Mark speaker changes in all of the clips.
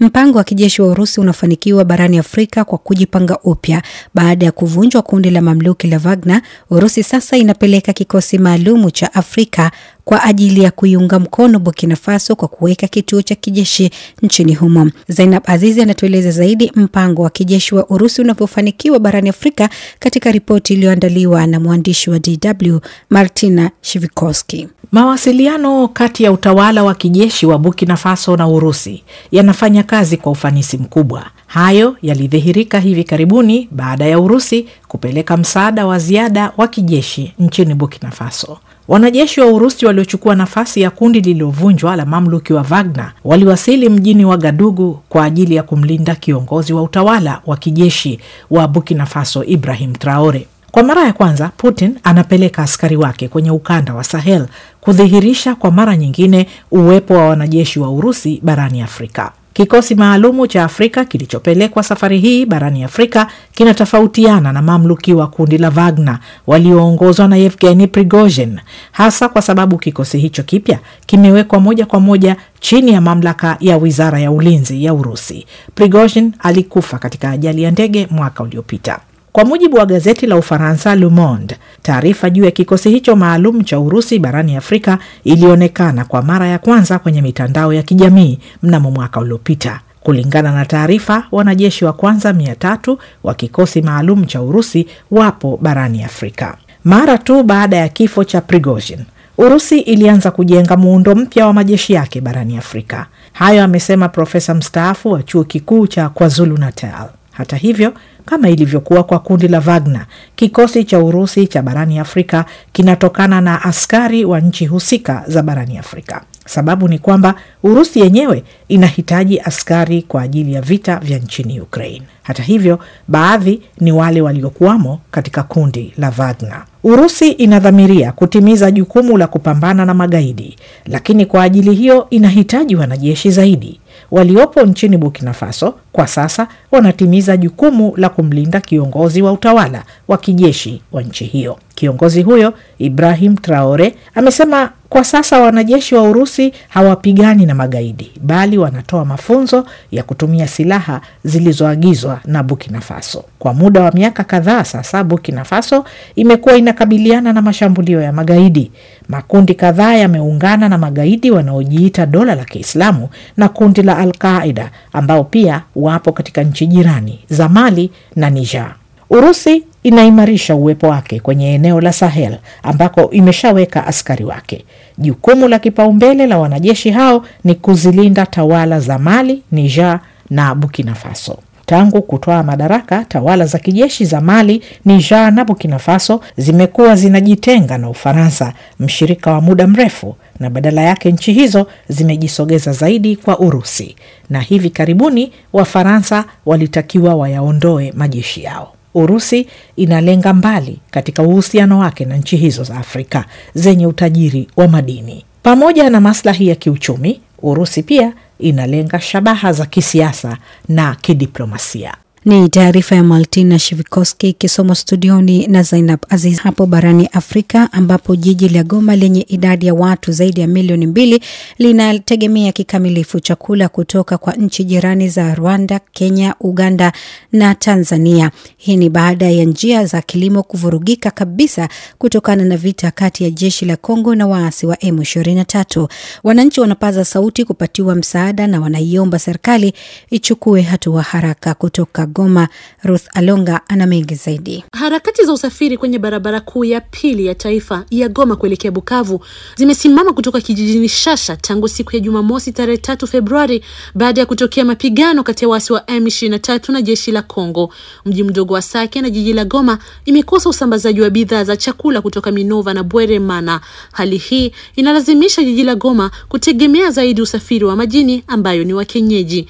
Speaker 1: Mpango wa kijeshi wa Urusi unafanikiwa barani Afrika kwa kujipanga upya baada ya kuvunjwa kundi la mamluki la Wagner. Urusi sasa inapeleka kikosi maalumu cha Afrika kwa ajili ya kuiunga mkono Burkina Faso kwa kuweka kituo cha kijeshi nchini humo. Zainab Azizi anatueleza zaidi mpango wa kijeshi wa Urusi unavyofanikiwa barani Afrika katika ripoti iliyoandaliwa na mwandishi wa DW Martina Shivikoski.
Speaker 2: Mawasiliano kati ya utawala wa kijeshi wa Burkina Faso na Urusi yanafanya kazi kwa ufanisi mkubwa. Hayo yalidhihirika hivi karibuni baada ya Urusi kupeleka msaada wa ziada wa kijeshi nchini Burkina Faso. Wanajeshi wa Urusi waliochukua nafasi ya kundi lililovunjwa la mamluki wa Wagner waliwasili mjini Wagadugu kwa ajili ya kumlinda kiongozi wa utawala wa kijeshi wa Burkina Faso Ibrahim Traore. Kwa mara ya kwanza Putin anapeleka askari wake kwenye ukanda wa Sahel kudhihirisha kwa mara nyingine uwepo wa wanajeshi wa Urusi barani Afrika. Kikosi maalumu cha Afrika kilichopelekwa safari hii barani Afrika kinatofautiana na mamluki wa kundi la Wagner walioongozwa na Yevgeni Prigozhin, hasa kwa sababu kikosi hicho kipya kimewekwa moja kwa moja chini ya mamlaka ya wizara ya ulinzi ya Urusi. Prigozhin alikufa katika ajali ya ndege mwaka uliopita. Kwa mujibu wa gazeti la Ufaransa Le Monde, taarifa juu ya kikosi hicho maalum cha Urusi barani Afrika ilionekana kwa mara ya kwanza kwenye mitandao ya kijamii mnamo mwaka uliopita. Kulingana na taarifa, wanajeshi wa kwanza mia tatu wa kikosi maalum cha Urusi wapo barani Afrika. Mara tu baada ya kifo cha Prigozhin, Urusi ilianza kujenga muundo mpya wa majeshi yake barani Afrika. Hayo amesema profesa mstaafu wa chuo kikuu cha KwaZulu Natal. Hata hivyo kama ilivyokuwa kwa kundi la Wagner. Kikosi cha Urusi cha barani Afrika kinatokana na askari wa nchi husika za barani Afrika. Sababu ni kwamba Urusi yenyewe inahitaji askari kwa ajili ya vita vya nchini Ukraine. Hata hivyo, baadhi ni wale waliokuwamo katika kundi la Wagner. Urusi inadhamiria kutimiza jukumu la kupambana na magaidi, lakini kwa ajili hiyo inahitaji wanajeshi zaidi. Waliopo nchini Burkina Faso kwa sasa wanatimiza jukumu la kumlinda kiongozi wa utawala wa kijeshi wa nchi hiyo. Kiongozi huyo Ibrahim Traore amesema kwa sasa wanajeshi wa Urusi hawapigani na magaidi bali wanatoa mafunzo ya kutumia silaha zilizoagizwa na Burkina Faso. Kwa muda wa miaka kadhaa sasa, Burkina Faso imekuwa inakabiliana na mashambulio ya magaidi. Makundi kadhaa yameungana na magaidi wanaojiita dola la Kiislamu na kundi la Al-Qaida ambao pia wapo katika nchi jirani za Mali na Niger. Urusi inaimarisha uwepo wake kwenye eneo la Sahel ambako imeshaweka askari wake. Jukumu la kipaumbele la wanajeshi hao ni kuzilinda tawala za Mali, Niger na Burkina Faso. Tangu kutoa madaraka, tawala za kijeshi za Mali, Niger na Burkina Faso zimekuwa zinajitenga na Ufaransa, mshirika wa muda mrefu, na badala yake nchi hizo zimejisogeza zaidi kwa Urusi, na hivi karibuni Wafaransa walitakiwa wayaondoe majeshi yao. Urusi inalenga mbali katika uhusiano wake na nchi hizo za Afrika zenye utajiri wa madini. Pamoja na maslahi ya kiuchumi, Urusi pia inalenga shabaha za kisiasa na kidiplomasia.
Speaker 1: Ni taarifa ya Maltina Shivikoski ikisomwa studioni na Zainab Aziz. Hapo barani Afrika ambapo jiji la Goma lenye idadi ya watu zaidi ya milioni mbili linategemea kikamilifu chakula kutoka kwa nchi jirani za Rwanda, Kenya, Uganda na Tanzania. Hii ni baada ya njia za kilimo kuvurugika kabisa kutokana na vita kati ya jeshi la Kongo na waasi wa M23. Wananchi wanapaza sauti kupatiwa msaada na wanaiomba serikali ichukue hatua haraka kutoka Goma, Ruth Alonga ana mengi zaidi.
Speaker 3: Harakati za usafiri kwenye barabara kuu ya pili ya taifa ya Goma kuelekea Bukavu zimesimama kutoka kijijini Shasha tangu siku ya Jumamosi tarehe tatu Februari baada ya kutokea mapigano kati ya waasi wa M23 na jeshi la Kongo. Mji mdogo wa Sake na jiji la Goma imekosa usambazaji wa bidhaa za chakula kutoka Minova na Bweremana. Hali hii inalazimisha jiji la Goma kutegemea zaidi usafiri wa majini ambayo ni wa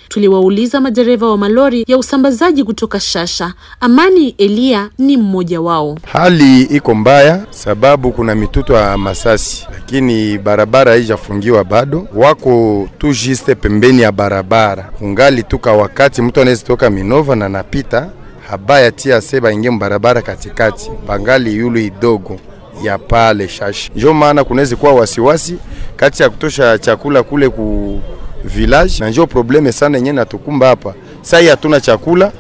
Speaker 3: Tuliwauliza madereva wa malori ya usambazaji Watazamaji kutoka Shasha, Amani Elia ni mmoja wao.
Speaker 1: Hali iko mbaya sababu kuna mituto ya masasi, lakini barabara haijafungiwa bado, wako tu jiste pembeni ya barabara, ungali tuka wakati mtu anaweza toka Minova na napita habaya tia seba ingie mbarabara katikati, bangali yulu idogo ya pale Shashi, njo maana kunaweza kuwa wasiwasi kati ya kutosha chakula kule ku village na njo probleme sana yenyewe natukumba hapa. Sasa hatuna chakula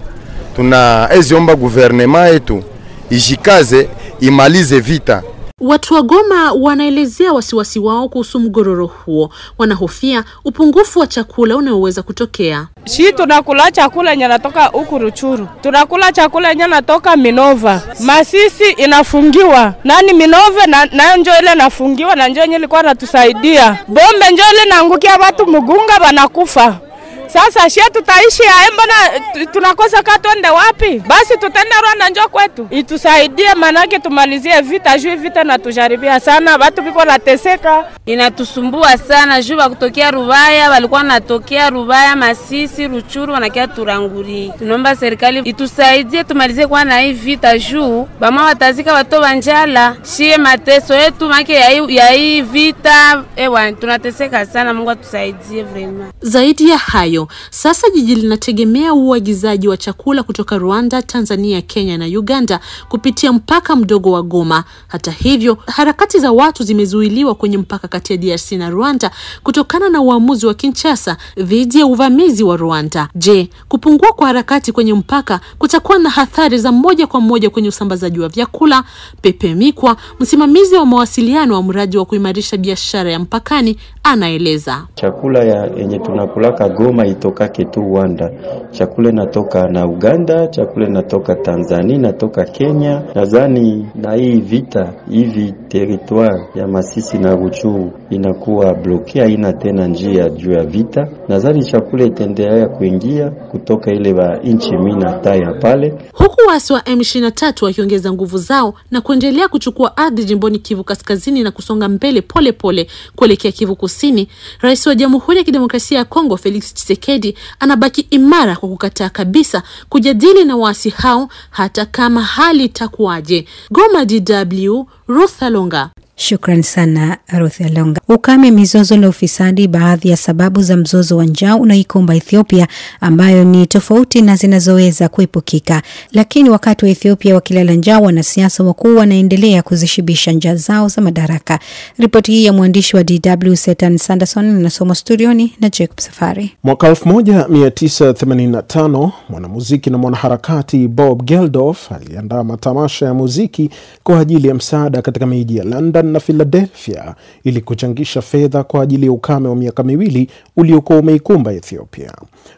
Speaker 1: tunaeziomba guvernema yetu ijikaze imalize vita.
Speaker 3: Watu wa Goma wanaelezea wasiwasi wao kuhusu mgororo huo, wanahofia upungufu wa chakula unaoweza kutokea. Shi tunakula chakula yenye natoka huku Ruchuru, tunakula chakula yenye natoka Minova. Masisi inafungiwa nani Minova na, na njo ile nafungiwa na njo yenye natusaidia bombe, njo ile naangukia watu Mugunga wanakufa sasa shie tutaishi ae, mbona tunakosa ka twende wapi? Basi tutenda Rwanda njo kwetu, itusaidie manake tumalizie vita juu vita na tujaribia sana batu biko nateseka, inatusumbua sana juu bakutokea Rubaya, walikuwa natokea Rubaya, Masisi, Ruchuru wanakia Turanguri. Tunaomba serikali itusaidie tumalizie kwa na hii vita juu bama watazika bato banjala, shie mateso yetu make ya hii vita ewa tunateseka sana. Mungu atusaidie vrema zaidi ya hayo sasa jiji linategemea uagizaji wa chakula kutoka Rwanda, Tanzania, Kenya na Uganda kupitia mpaka mdogo wa Goma. Hata hivyo, harakati za watu zimezuiliwa kwenye mpaka kati ya DRC na Rwanda kutokana na uamuzi wa Kinshasa dhidi ya uvamizi wa Rwanda. Je, kupungua kwa harakati kwenye mpaka kutakuwa na athari za moja kwa moja kwenye usambazaji wa vyakula? Pepe Mikwa, msimamizi wa mawasiliano wa mradi wa kuimarisha biashara ya mpakani, anaeleza.
Speaker 4: Chakula ya yenye tunakulaka Goma haitokake kitu Rwanda, chakula natoka na Uganda, chakula natoka Tanzania, natoka Kenya. Nadhani na hii vita hivi teritware ya Masisi na Ruchuru inakuwa bloke, haina tena njia juu ya vita. Nadhani chakula itaendelea kuingia kutoka ile ba inchi mina taya pale,
Speaker 3: huku waasi wa M23 wakiongeza nguvu zao na kuendelea kuchukua ardhi jimboni Kivu Kaskazini na kusonga mbele polepole kuelekea Kivu Kusini. Rais wa Jamhuri ya Kidemokrasia ya Kongo Felix Tshisekedi anabaki imara kwa kukataa kabisa kujadili na waasi hao hata kama hali itakuwaje. Goma, DW, Ruth Along. 뭔가
Speaker 1: Shukran sana Ruth Alonga. Ukame, mizozo na ufisadi, baadhi ya sababu za mzozo wa njaa unaikumba Ethiopia, ambayo ni tofauti na zinazoweza kuepukika. Lakini wakati wa Ethiopia wakilala njaa, wanasiasa wakuu wanaendelea kuzishibisha njaa zao za madaraka. Ripoti hii ya mwandishi wa DW Setan Sanderson inasomwa studioni na Jacob Safari.
Speaker 4: Mwaka 1985 mwanamuziki na mwanaharakati Bob Geldof aliandaa matamasha ya muziki kwa ajili ya msaada katika miji ya London Michigan na Philadelphia ili kuchangisha fedha kwa ajili ya ukame wa miaka miwili uliokuwa umeikumba Ethiopia.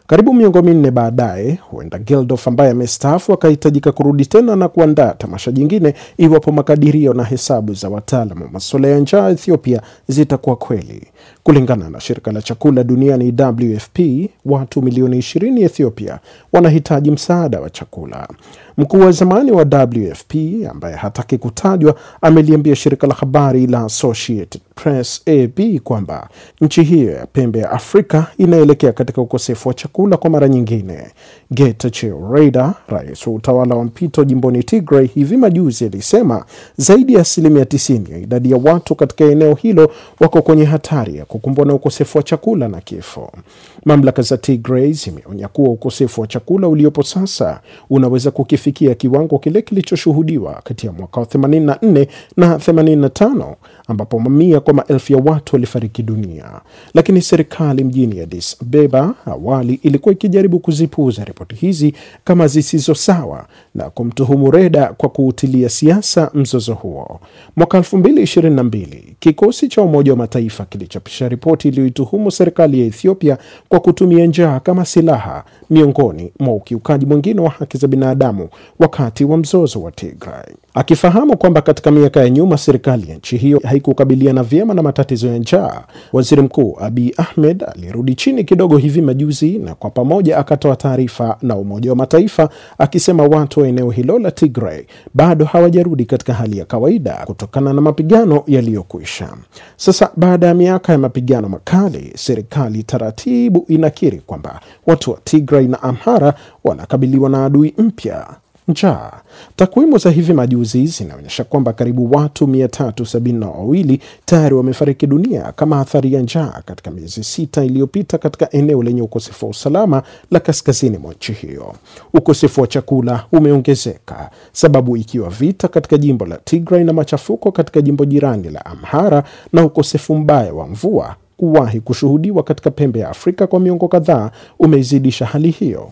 Speaker 4: Karibu miongo minne baadaye, huenda Geldof ambaye amestaafu akahitajika kurudi tena na kuandaa tamasha jingine iwapo makadirio na hesabu za wataalamu wa masuala ya njaa Ethiopia zitakuwa kweli. Kulingana na shirika la chakula duniani WFP, watu milioni 20 Ethiopia wanahitaji msaada wa chakula. Mkuu wa zamani wa WFP ambaye hataki kutajwa ameliambia shirika la habari la Associated Press AP kwamba nchi hiyo ya pembe ya Afrika inaelekea katika ukosefu wa chakula kwa mara nyingine. Getachew Reda, rais wa utawala wa mpito jimboni Tigray, hivi majuzi alisema zaidi ya asilimia 90 ya idadi ya watu katika eneo hilo wako kwenye hatari Somalia kukumbwa na ukosefu wa chakula na kifo. Mamlaka za Tigray zimeonya kuwa ukosefu wa chakula uliopo sasa unaweza kukifikia kiwango kile kilichoshuhudiwa kati ya mwaka wa 84 na 85 ambapo mamia kwa maelfu ya watu walifariki dunia. Lakini serikali mjini Addis Ababa awali ilikuwa ikijaribu kuzipuuza ripoti hizi kama zisizo sawa na kumtuhumu Reda kwa kuutilia siasa mzozo huo. Mwaka 2022 kikosi cha Umoja wa Mataifa kilicho kuchapisha ripoti iliyoituhumu serikali ya Ethiopia kwa kutumia njaa kama silaha miongoni mwa ukiukaji mwingine wa haki za binadamu wakati wa mzozo wa Tigray, akifahamu kwamba katika miaka ya nyuma serikali ya nchi hiyo haikukabiliana vyema na matatizo ya njaa. Waziri Mkuu Abiy Ahmed alirudi chini kidogo hivi majuzi na kwa pamoja akatoa taarifa na Umoja wa Mataifa akisema watu wa eneo hilo la Tigray bado hawajarudi katika hali ya kawaida kutokana na mapigano yaliyokwisha. Sasa baada ya miaka miaka ya mapigano makali, serikali taratibu inakiri kwamba watu wa Tigray na Amhara wanakabiliwa na adui mpya njaa. Takwimu za hivi majuzi zinaonyesha kwamba karibu watu 372 tayari wamefariki dunia kama athari ya njaa katika miezi sita iliyopita katika eneo lenye ukosefu wa usalama la kaskazini mwa nchi hiyo. Ukosefu wa chakula umeongezeka, sababu ikiwa vita katika jimbo la Tigray na machafuko katika jimbo jirani la Amhara na ukosefu mbaya wa mvua kuwahi kushuhudiwa katika pembe ya Afrika kwa miongo kadhaa umeizidisha hali hiyo.